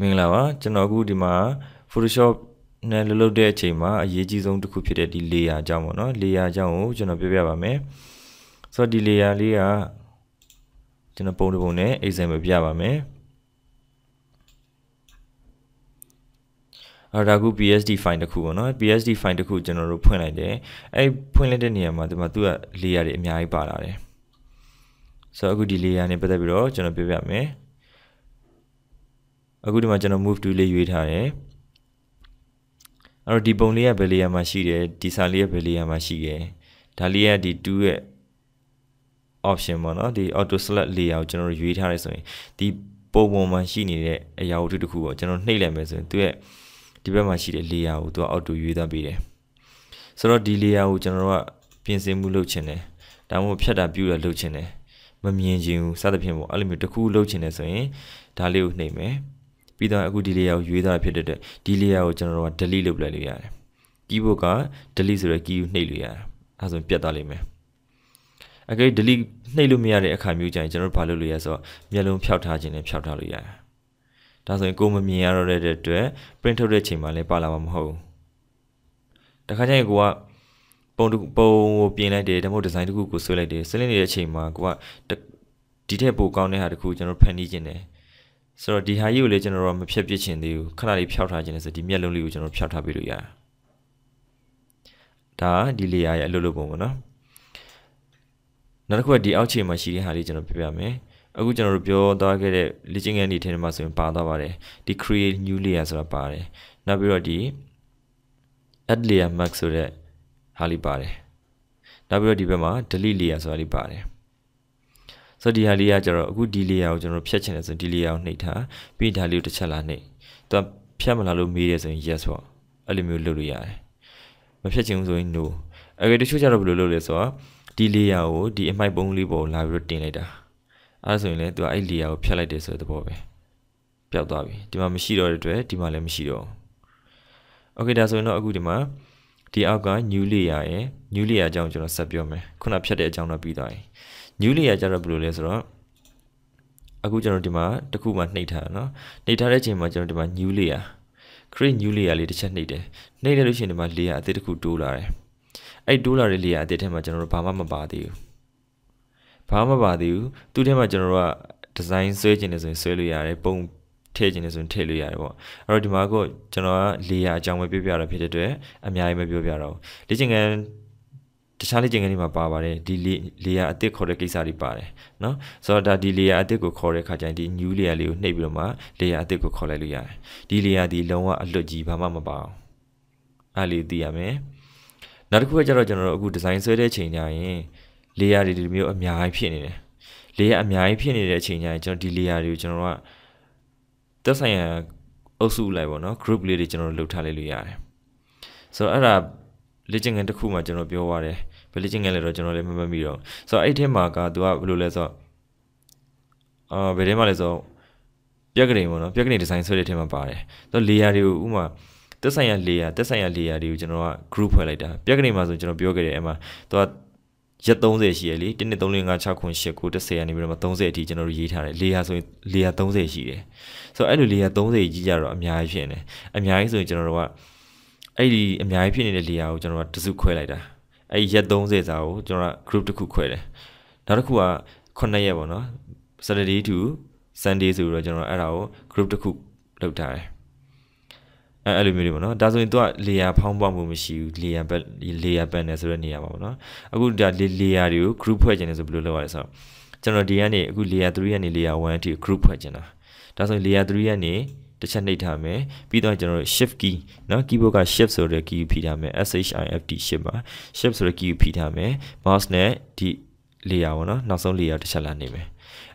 မင်္ဂလာပါကျွန်တော်အခုဒီမှာ Photoshop နဲ့လှုပ်လှုပ်တဲ့အချိန်မှာအရေးကြီးဆုံးတစ်ခုဖြစ်တဲ့ဒီ layer အကြောင်းပေါ့နော် layer အကြောင်းကိုကျွန်တော်ပြောပြပါမယ်ဆိုတော့ဒီ layer လေးကကျွန်တော်ပုံတစ်ပုံနဲ့ example ပြပါမယ်အော်ဒါကူ PSD file တခုပေါ့နော် PSD file တခုကျွန်တော်တို့ဖွင့်လိုက်တယ်အဲ့ဖွင့်လိုက်တဲ့နေရာမှာဒီမှာသူက layer တွေအများကြီးပါလာတယ်ဆိုတော့အခုဒီ layer နဲ့ပတ်သက်ပြီးတော့ကျွန်တော်ပြပြမယ်အခုဒီမှာကျွန်တော် move to လေးရွေးထားတယ်အဲ့တော့ဒီပုံလေးကဘယ်လေးရမှာရှိတယ်ဒီစာလေးကဘယ်လေးရမှာရှိတယ်ဒါလေးကဒီ2ရဲ့ option ပေါ့နော်ဒီ auto select layer ကိုကျွန်တော်ရွေးထားရဲဆိုရင်ဒီပုံပေါ်မှာရှိနေတဲ့အရာဝတ္ထုတစ်ခုပေါ့ကျွန်တော်နှိပ်လိုက်မယ်ဆိုရင်သူ့ရဲ့ဒီဘက်မှာရှိတဲ့ layer ကိုသူက auto ရွေးသွားပေးတယ်ဆိုတော့ဒီ layer ကိုကျွန်တော်ကပြင်ဆင်မှုလုပ်ချင်တယ်ဒါမှမဟုတ်ဖြတ်တာပြုတ်တာလုပ်ချင်တယ်မမြင်ချင်ဘူးစသဖြင့်ပေါ့အဲ့လိုမျိုးတစ်ခုလုပ်ချင်တယ်ဆိုရင်ဒါလေးကိုနှိပ်မယ်ပြီးတော့အခုဒီ layer ကိုရွေးထားဖြစ်တဲ့အတွက်ဒီ layer ကိုကျွန်တော်တို့က delete လုပ်လိုက်လို့ရတယ် keyboard က delete ဆိုတဲ့ key ကိုနှိပ်လို့ရတယ်အဲဆိုပြတ်သွားလိမ့်မယ်အကြိ delete နှိပ်လို့မရတဲ့အခါမျိုးကျရင်ကျွန်တော်တို့ဘာလုပ်လို့ရဆိုတော့မျက်လုံးဖြောက်ထားခြင်းနဲ့ဖြောက်ထားလို့ရတယ်ဒါဆိုရင်ကိုမမြင်ရတော့တဲ့အတွက် print ထုတ်တဲ့ချိန်မှာလည်းပါလာမှာမဟုတ်ဘူးတခါကျရင်ကိုကပုံပုံကိုပြင်လိုက်တယ်ဒါမှမဟုတ်ဒီဇိုင်းတစ်ခုကိုဆွဲလိုက်တယ်ဆင်းလင်းနေတဲ့အချိန်မှာကိုကဒီထက်ပိုကောင်းတဲ့ဟာတစ်ခုကျွန်တော်ဖန်တီးခြင်းတယ်ဆိုတော့ဒီဟာကြီးကိုလည်းကျွန်တော်တို့မဖြတ်ပစ်ချင်သေးဘူးခဏလေးဖြောက်ထားခြင်းလဲဆိုဒီမျက်လုံးလေးကိုကျွန်တော်ဖြောက်ထားပေးလို့ရတာဒါဒီ layer ရဲ့အလုပ်လုပ်ပုံပေါ့နော်နောက်တစ်ခုကဒီအောက်ခြေမှာရှိတဲ့ဟာလေးကျွန်တော်ပြပြမယ်အခုကျွန်တော်တို့ပြောသွားခဲ့တဲ့ leaching and ဒီထဲမှာဆိုရင်ပါသွားပါတယ်ဒီ create new layer ဆိုတာပါတယ်နောက်ပြီးတော့ဒီ add layer mask ဆိုတဲ့ဟာလေးပါတယ်နောက်ပြီးတော့ဒီဘက်မှာ delete layer ဆိုတာလေးပါတယ်ဆိုတော့ဒီဟာလေးကကျတော့အခုဒီ layer ကိုကျွန်တော်ဖြတ်ချင်တယ်ဆိုရင်ဒီ layer ကိုနှိပ်ထားပြီးဒါလေးကိုတစ်ချက်လာနှိပ်သူကဖြတ်မလားလို့မေးတယ်ဆိုရင် yes ပေါ့အဲ့လိုမျိုးလုပ်လို့ရတယ်မဖြတ်ချင်ဘူးဆိုရင် no အဲ့ဒီတချို့ကျတော့ဘယ်လိုလုပ်လဲဆိုတော့ဒီ layer ကိုဒီအမိုက်ပုံးလေးပေါ်လာပြီးတော့တင်လိုက်တာအဲ့ဒါဆိုရင်လည်းသူကအဲ့ layer ကိုဖြတ်လိုက်တယ်ဆိုတဲ့သဘောပဲပျောက်သွားပြီဒီမှာမရှိတော့တဲ့အတွက်ဒီမှာလည်းမရှိတော့ဘူး Okay ဒါဆိုရင်တော့အခုဒီမှာဒီအောက်က new layer ရယ် new layer အကြောင်းကျွန်တော်ဆက်ပြောမယ်ခုနဖြတ်တဲ့အကြောင်းတော့ပြီးသွားပြီ new layer ကျတော့ဘယ်လိုလဲဆိုတော့အခုကျွန်တော်ဒီမှာတစ်ခုမှနှိပ်ထားတာเนาะနှိပ်ထားတဲ့အချိန်မှာကျွန်တော်ဒီမှာ new layer create new layer လေးတစ်ချက်နှိပ်တယ်နှိပ်လိုက်လို့ရှိရင်ဒီမှာ layer အသစ်တစ်ခုတိုးလာတယ်အဲ့တိုးလာတဲ့ layer အသစ်ထဲမှာကျွန်တော်တို့ဘာမှမပါသေးဘူးဘာမှမပါသေးဘူးသူ့ထဲမှာကျွန်တော်တို့က design ဆွဲခြင်းနေဆိုရင်ဆွဲလို့ရတယ်ပုံထည့်ခြင်းနေဆိုရင်ထည့်လို့ရတယ်ပေါ့အဲ့တော့ဒီမှာကကျွန်တော်က layer အကြောင်းပဲပြောပြတာဖြစ်တဲ့အတွက်အများကြီးမပြောပြတော့ဘူးလေ့ကျင့်ခန်းတခြားလေ့ကျင့်ခန်းတွေမှာပါပါတယ်ဒီ layer အသစ်ခေါ်တဲ့ကိစ္စတွေပါတယ်เนาะဆိုတော့ဒါဒီ layer အသစ်ကိုခေါ်တဲ့ခါကျရင်ဒီ new layer လေးကိုနှိပ်ပြီးတော့မှ layer အသစ်ကိုခေါ်လိုက်လို့ရတယ်ဒီ layer ဒီလုံးဝအလွတ်ကြီးဘာမှမပါအောင်အားလေးသိရမယ်နောက်တစ်ခုကကျတော့ကျွန်တော်တို့အခု design ဆွဲတဲ့ချိန်ကျရင် layer တွေဒီမျိုးအများကြီးဖြစ်နေတယ် layer အများကြီးဖြစ်နေတဲ့အချိန်ကျရင်ကျွန်တော်ဒီ layer တွေကိုကျွန်တော်ကသက်ဆိုင်ရာအုပ်စုလိုက်ပေါ့နော် group လေးတွေကျွန်တော်တို့လုပ်ထားလိုက်လို့ရတယ်ဆိုတော့အဲ့ဒါလေ့ကျင့်ခန်းတစ်ခုမှကျွန်တော်ပြောပါတယ်ဘယ်လေ့ကျင့်ခန်းလဲတော့ကျွန်တော်လည်းမမှတ်မိတော့ဆိုတော့အဲ့ထဲမှာကသူကဘယ်လိုလဲဆိုတော့အာဘယ်ထဲမှာလဲဆိုတော့ပြက်ကလေးပေါ့နော်ပြက်ကလေးဒီဇိုင်းဆွဲတဲ့ထဲမှာပါတယ်ဆိုတော့ layer တွေကိုဥမာတက်ဆိုင်ရ layer တက်ဆိုင်ရ layer တွေကိုကျွန်တော်က group ဖွဲ့လိုက်တာပြက်ကလေးမှာဆိုကျွန်တော်ပြောခဲ့တယ်အဲ့မှာသူကရက်30ရှိရလေ1 2 3 4 5 6 9 10 10ကနေပြီးတော့30အထိကျွန်တော်တို့ရေးထားတယ် layer ဆိုရင် layer 30ရှိတယ်ဆိုတော့အဲ့လို layer 30ကြီးကြတော့အများကြီးဖြစ်နေအများကြီးဆိုရင်ကျွန်တော်တို့ကအဲ့ဒီအများကြီးဖြစ်နေတဲ့နေရာကိုကျွန်တော်ကတစုခွဲလိုက်တာအဲ့ဒီရက်30စာကိုကျွန်တော်က group တစ်ခုခွဲတယ်နောက်တစ်ခုက9ရက်ပေါ့နော် Saturday to Sunday ဆိုတော့ကျွန်တော်အဲ့ဒါကို group တစ်ခုလုပ်ထားတယ်အဲအဲ့လိုမျိုးတွေပေါ့နော်ဒါဆိုရင် तू က layer ဖောင်းပွားမှုမရှိဘူး layer ပဲ layer ပန်တယ်ဆိုတဲ့နေရာပါပေါ့နော်အခုဒါ layer တွေကို group ဖွဲ့ခြင်းလဲဆိုဘယ်လိုလုပ်ရလဲဆိုတော့ကျွန်တော်ဒီကနေအခု layer 3ကနေ layer 1အထိ group ဖွဲ့ခြင်းတာဒါဆိုရင် layer 3ကနေတစ်ချက်နှိပ်ထားမယ်ပြီးတော့ကျွန်တော်တို့ shift key เนาะ keyboard က shift ဆိုတဲ့ key ကိုဖိထားမယ် shift shift ပါ shift ဆိုတဲ့ key ကိုဖိထားမယ် mouse နဲ့ဒီ layer ပေါ့เนาะနောက်ဆုံး layer တစ်ချက်လာနေမယ်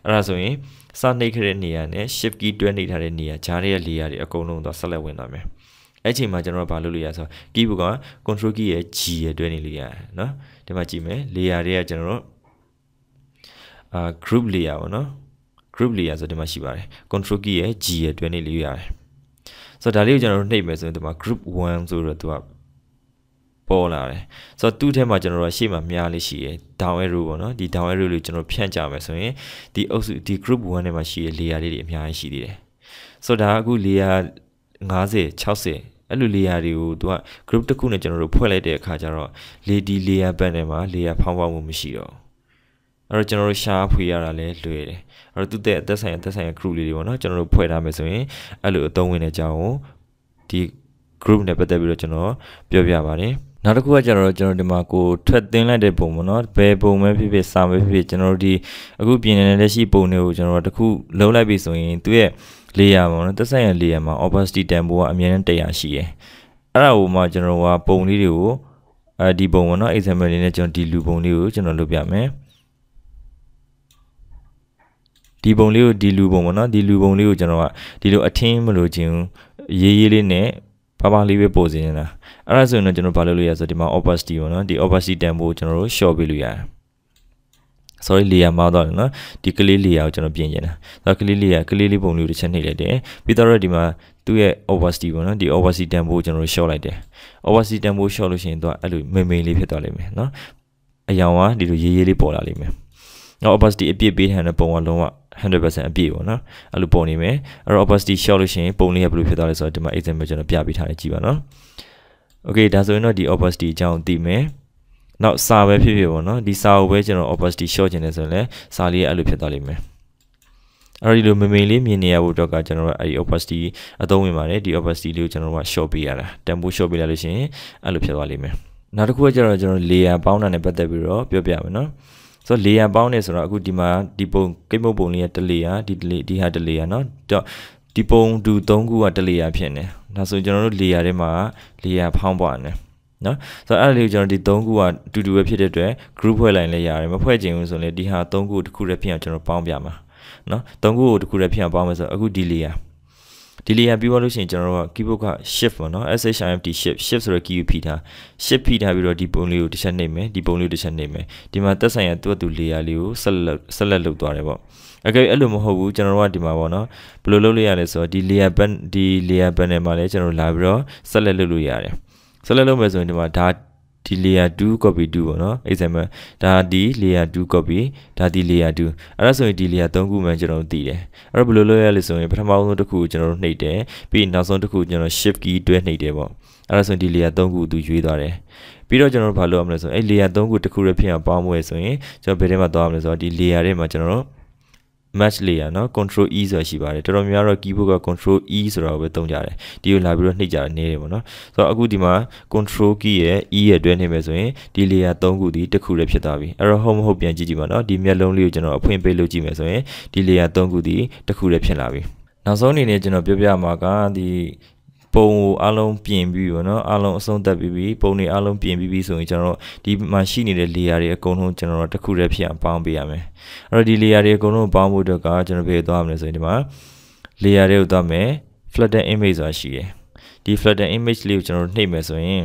အဲ့ဒါဆိုရင်စနှိပ်ခဲ့တဲ့နေရာနဲ့ shift key တွဲနှိပ်ထားတဲ့နေရာဂျားရဲ့ layer တွေအကုန်လုံးသွားဆက်လက်ဝင်သွားမယ်အဲ့ချိန်မှာကျွန်တော်တို့ဘာလုပ်လို့ရဆိုတော့ keyboard က control key ရဲ့ G ရဲ့တွဲနေလို့ရတယ်เนาะဒီမှာကြည့်မယ် layer တွေကကျွန်တော်တို့အာ group layer ပေါ့เนาะ group layer ဆိုဒီမှာရှိပါတယ် control key ရဲ့ G ရဲ့တွဲနေလေးရတယ်ဆိုတော့ဒါလေးကိုကျွန်တော်တို့နှိပ်မယ်ဆိုရင်ဒီမှာ group 1ဆိုတော့သူကပေါ်လာတယ်ဆိုတော့သူ့ထဲမှာကျွန်တော်တို့ရှေ့မှာမြားလေးရှိရယ် down arrow ပေါ့နော်ဒီ down arrow လေးကျွန်တော်ဖြန့်ကြမယ်ဆိုရင်ဒီအုပ်စုဒီ group 1ထဲမှာရှိရယ် layer လေးတွေအများကြီးရှိသေးတယ်ဆိုတော့ဒါကအခု layer 50 60အဲ့လို layer တွေကိုသူက group တစ်ခုနဲ့ကျွန်တော်တို့ဖွဲ့လိုက်တဲ့အခါကျတော့ lady layer ဘက်ထဲမှာ layer ဖောင်းဖောင်းမှုမရှိတော့အဲ့တော့ကျွန်တော်တို့ရှားဖွေရတာလည်းလွယ်တယ်အဲ့တော့သူ့တဲ့အသက်ဆိုင်အသက်ဆိုင် group လေးတွေပေါ့နော်ကျွန်တော်တို့ဖွဲ့ထားမယ်ဆိုရင်အဲ့လိုအသုံးဝင်တဲ့အကြောင်းကိုဒီ group နဲ့ပတ်သက်ပြီးတော့ကျွန်တော်ပြောပြပါတယ်နောက်တစ်ခုကကျတော့ကျွန်တော်ဒီမှာကိုထွက်သွင်းလိုက်တဲ့ပုံပေါ့နော်ဘယ်ပုံပဲဖြစ်ဖြစ်စာပဲဖြစ်ဖြစ်ကျွန်တော်တို့ဒီအခုပြင်နေတဲ့လက်ရှိပုံတွေကိုကျွန်တော်တို့တစ်ခုလုံးလိုက်ပြီဆိုရင်သူ့ရဲ့ layer ပေါ့နော်သက်ဆိုင်ရာ layer မှာ opacity tempo ကအများနဲ့100ရှိတယ်အဲ့ဒါကိုမှကျွန်တော်ကပုံလေးတွေကိုအဲဒီပုံပေါ့နော် example လေးနဲ့ကျွန်တော်ဒီလူပုံလေးကိုကျွန်တော်လုပ်ပြမယ်ဒီပုံလေးကိုဒီလူပုံပေါ့နော်ဒီလူပုံလေးကိုကျွန်တော်ကဒီလိုအထင်းမလို့ခြင်းရေးရေးလေးနဲ့ဘာဘာလေးပဲပို့စီနေတာအဲ့ဒါဆိုရင်တော့ကျွန်တော်ဘာလုပ်လို့ရဆိုဒီမှာ opacity ပေါ့နော်ဒီ opacity တန်ဖိုးကျွန်တော်တို့ short ပေးလို့ရတယ် sorry layer မှာတော့နော်ဒီကလေး layer ကိုကျွန်တော်ပြင်ကျင်တာဆိုတော့ကလေး layer ကလေးလေးပုံလေးကိုတစ်ချက်နှိပ်လိုက်တယ်ပြီးတော့ဒီမှာသူ့ရဲ့ opacity ပေါ့နော်ဒီ opacity တန်ဖိုးကိုကျွန်တော်တို့ short လိုက်တယ် opacity တန်ဖိုး short လို့ရှိရင်တော့အဲ့လိုမေမေလေးဖြစ်သွားလိမ့်မယ်နော်အယောင်ကဒီလိုရေးရေးလေးပေါ်လာလိမ့်မယ်နော် opacity အပြည့်ပေးထားတဲ့ပုံကလုံးဝ100%အပြည့်ပေါ့နော်အဲ့လိုပုံနေမယ်အဲ့တော့ opacity ရှော့လို့ရှိရင်ပုံလေးကဘယ်လိုဖြစ်သွားလဲဆိုတော့ဒီမှာ example ကျွန်တော်ပြပေးထားတယ်ကြည့်ပါနော် okay ဒါဆိုရင်တော့ဒီ opacity အကြောင်းသိမယ်နောက်စာပဲဖြစ်ဖြစ်ပေါ့နော်ဒီစာကိုပဲကျွန်တော် opacity ရှော့ခြင်းလဲဆိုရင်လဲစာလေးကအဲ့လိုဖြစ်သွားလိမ့်မယ်အဲ့ဒီလိုမမိန်လေးမြင်နေရဖို့အတွက်ကကျွန်တော်တို့အဲ့ဒီ opacity အသုံးဝင်ပါတယ်ဒီ opacity လေးကိုကျွန်တော်တို့က short ပေးရတာ tempo short ပေးလိုက်လို့ရှိရင်အဲ့လိုဖြစ်သွားလိမ့်မယ်နောက်တစ်ခုကကျတော့ကျွန်တော် layer ပေါင်းတာနဲ့ပတ်သက်ပြီးတော့ပြောပြမယ်နော်ဆိုတော့လေယံပေါင်းနေဆိုတော့အခုဒီမှာဒီပုံကိတ်မုတ်ပုံလေးကတလေယာဒီတလေဒီဟာတလေယာเนาะတော့ဒီပုံဒူ၃ခုကတလေယာဖြစ်နေဒါဆိုကျွန်တော်တို့လေယာထဲမှာလေယာဖောင်းပွားနေနော်ဆိုတော့အဲ့ဒါလေးကိုကျွန်တော်ဒီ၃ခုကအတူတူပဲဖြစ်တဲ့အတွက် group ဖွဲ့လိုက်လဲရတယ်မဖွဲ့ချင်ဘူးဆိုရင်ဒီဟာ၃ခုတစ်ခုတည်းဖြစ်အောင်ကျွန်တော်ပေါင်းပြမှာနော်၃ခုကိုတစ်ခုတည်းဖြစ်အောင်ပေါင်းမယ်ဆိုတော့အခုဒီလေယာ delay ပြီးသွားလို့ရှိရင်ကျွန်တော်တို့က keyboard က shift ပေါ့နော် shift shift shift ဆိုတဲ့ key ကိုဖိထား shift ဖိထားပြီးတော့ဒီပုံလေးကိုတစ်ချက်နှိပ်မယ်ဒီပုံလေးကိုတစ်ချက်နှိပ်မယ်ဒီမှာတက်ဆိုင်ရသူ့အတူ layer လေးကိုဆက်လက်ဆက်လက်လုပ်သွားတယ်ပေါ့အကယ်အဲ့လိုမဟုတ်ဘူးကျွန်တော်တို့ကဒီမှာပေါ့နော်ဘယ်လိုလုပ်လို့ရလဲဆိုတော့ဒီ layer ban ဒီ layer banner မှာလည်းကျွန်တော်တို့လာပြီးတော့ဆက်လက်လုပ်လို့ရတယ်ဆက်လက်လုပ်မယ်ဆိုရင်ဒီမှာဒါဒီ layer 2 copy 2ပေါ့နော် example ဒါဒီ layer 2 copy ဒါဒီ layer 2အဲ့ဒါဆိုရင်ဒီ layer 3ခုမှကျွန်တော်သိတယ်အဲ့တော့ဘယ်လိုလုပ်ရလဲဆိုရင်ပထမဆုံးတစ်ခုကိုကျွန်တော်နှိပ်တယ်ပြီးရင်နောက်ဆုံးတစ်ခုကိုကျွန်တော် shift key တွဲနှိပ်တယ်ပေါ့အဲ့ဒါဆိုရင်ဒီ layer 3ခုသူရွေးသွားတယ်ပြီးတော့ကျွန်တော်တို့ဘာလုပ်ရမလဲဆိုရင်အဲ့ layer 3ခုတစ်ခုရဖြစ်အောင်ပေါင်းမွေးဆိုရင်ကျွန်တော်ဘယ်ထဲမှာသွားရမလဲဆိုတော့ဒီ layer ထဲမှာကျွန်တော်တို့ match layer เนาะ control e ဆိုတာရှိပါတယ်တော်တော်များများတော့ keyboard က control e ဆိုတာကိုပဲသုံးကြတယ်ဒီကိုလာပြီးတော့နှိပ်ကြတယ်နည်းတယ်ပေါ့เนาะဆိုတော့အခုဒီမှာ control key ရဲ့ e ရဲ့တွဲနှိပ်မယ်ဆိုရင်ဒီ layer 3ခုဒီတစ်ခုလည်းဖြစ်သွားပြီအဲ့တော့ဟုတ်မဟုတ်ပြန်ကြည့်ကြည့်ပါเนาะဒီမျက်လုံးလေးကိုကျွန်တော်အဖွင့်ပေးလို့ကြည့်မယ်ဆိုရင်ဒီ layer 3ခုဒီတစ်ခုလည်းဖြစ်လာပြီနောက်ဆုံးအနေနဲ့ကျွန်တော်ပြောပြမှာကဒီပုံကိုအားလုံးပြင်ပြီးပေါ့နော်အားလုံးအဆုံးသတ်ပြီးပြီးပုံတွေအားလုံးပြင်ပြီးပြီးဆိုရင်ကျွန်တော်တို့ဒီမှာရှိနေတဲ့ layer တွေအကုန်လုံးကျွန်တော်တို့တစ်ခုတည်းဖြစ်အောင်ပေါင်းပေးရမယ်အဲ့တော့ဒီ layer တွေအကုန်လုံးပေါင်းဖို့အတွက်ကကျွန်တော်ပြေသွားရမယ်ဆိုရင်ဒီမှာ layer တွေကိုသွားမယ် flutter image ဆိုတာရှိတယ်ဒီ flutter image လေးကိုကျွန်တော်တို့နှိပ်မယ်ဆိုရင်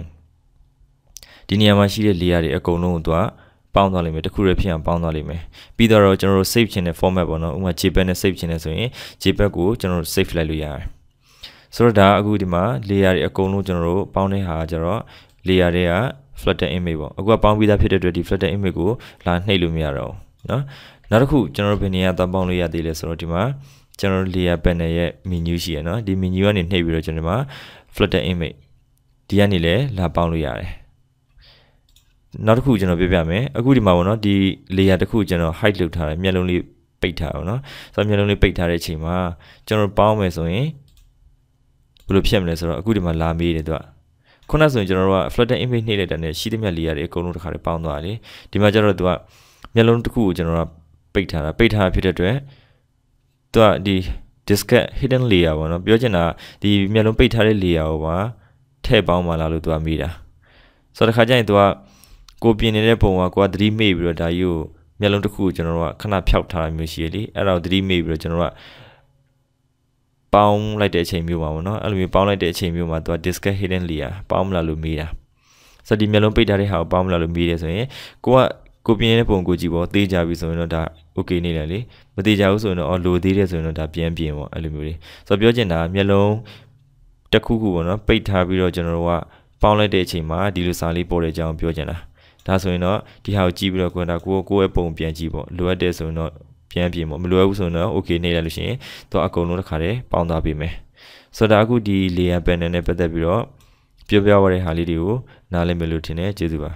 ဒီနေရာမှာရှိတဲ့ layer တွေအကုန်လုံးကိုသွားပေါင်းသွားလိမ့်မယ်တခုတည်းဖြစ်အောင်ပေါင်းသွားလိမ့်မယ်ပြီးတော့ကျွန်တော်တို့ save ချင်တဲ့ format ပေါ့နော်ဥပမာ JPEG နဲ့ save ချင်တယ်ဆိုရင် JPEG ကိုကျွန်တော်တို့ save လိုက်လို့ရတယ်ဆိုတော့ဒါအခုဒီမှာ layer တွေအကုန်လုံးကျွန်တော်တို့ပေါင်းတဲ့ဟာကျတော့ layer တွေက flutter image ပေါ့အခုကပေါင်းပြီးသားဖြစ်တဲ့အတွက်ဒီ flutter image ကိုလာနှိပ်လို့မရတော့ဘူးเนาะနောက်တစ်ခုကျွန်တော်တို့ဘယ်နေရာသွားပေါင်းလို့ရသေးလဲဆိုတော့ဒီမှာကျွန်တော်တို့ layer panel ရဲ့ menu ရှိရယ်เนาะဒီ menu ကနေနှိပ်ပြီးတော့ကျွန်တော်ဒီမှာ flutter image ဒီကနေလည်းလာပေါင်းလို့ရတယ်နောက်တစ်ခုကျွန်တော်ပြပြမယ်အခုဒီမှာပေါ့နော်ဒီ layer တစ်ခုကျွန်တော် hide လုပ်ထားတယ်မျက်လုံးလေးပိတ်ထားအောင်နော်ဆိုတော့မျက်လုံးလေးပိတ်ထားတဲ့အချိန်မှာကျွန်တော်ပေါင်းမယ်ဆိုရင်ဘယ်လိုဖြစ်မလဲဆိုတော့အခုဒီမှာလာမေးတယ်သူကခုနဆိုရင်ကျွန်တော်တို့က flutter image နှိမ့်လိုက်တာနဲ့ရှိသမျှ layer တွေအကုန်လုံးတစ်ခါတည်းပေါင်းသွားတယ်ဒီမှာကျတော့သူကမျက်လုံးတစ်ခုကိုကျွန်တော်ကပိတ်ထားတာပိတ်ထားတာဖြစ်တဲ့အတွက်သူကဒီ discard hidden layer ပေါ့နော် ပြောချင်တာဒီမျက်လုံးပိတ်ထားတဲ့ layer ကိုပါထည့်ပေါင်းပါလားလို့သူကမေးတာဆိုတော့တစ်ခါကျရင်သူကကိုပြင်နေတဲ့ပုံကကိုကသတိမေ့ပြီးတော့ဒါကြီးကိုမျက်လုံးတစ်ခုကိုကျွန်တော်တို့ကခဏဖျောက်ထားတာမျိုးရှိရလေအဲ့ဒါကိုသတိမေ့ပြီးတော့ကျွန်တော်တို့ကပေါင်းလိုက်တဲ့အချိန်မျိုးမှာပေါ့နော်အဲ့လိုမျိုးပေါင်းလိုက်တဲ့အချိန်မျိုးမှာသူက discuss hidden layer ပေါင်းမလားလို့မေးတာစက်ဒီမျက်လုံးပိတ်ထားတဲ့ဟာကိုပေါင်းမလားလို့မေးတယ်ဆိုရင်ကိုကကိုပြင်းတဲ့ပုံကိုကြည့်ပေါ့သေးကြပြီဆိုရင်တော့ဒါ okay နေတယ်လေမသေးကြဘူးဆိုရင်တော့အော်လိုသေးတယ်ဆိုရင်တော့ဒါပြန်ပြင်ပေါ့အဲ့လိုမျိုးတွေဆိုတော့ပြောချင်တာမျက်လုံးတစ်ခုခုပေါ့နော်ပိတ်ထားပြီးတော့ကျွန်တော်တို့ကပေါင်းလိုက်တဲ့အချိန်မှာဒီလိုစာလေးပေါ်တဲ့အကြောင်းပြောချင်တာဒါဆိုရင်တော့ဒီဟာကိုကြည့်ပြီးတော့ကိုယ်တာကိုယ်ကိုယ့်ရဲ့ပုံပြန်ကြည့်ပေါ့လိုအပ်တယ်ဆိုရင်တော့ပြန်ပြင်ပေါ့မလွယ်ဘူးဆိုရင်တော့ okay နေလိုက်လို့ရှိရင်တော့အကုန်လုံးတစ်ခါတည်းပေါင်းသားပေးမယ်ဆိုတော့အခုဒီ layer panel နဲ့ပတ်သက်ပြီးတော့ပြောပြရတဲ့ဟာလေးတွေကိုနားလည်မယ်လို့ထင်တယ်ကျေးဇူးပါ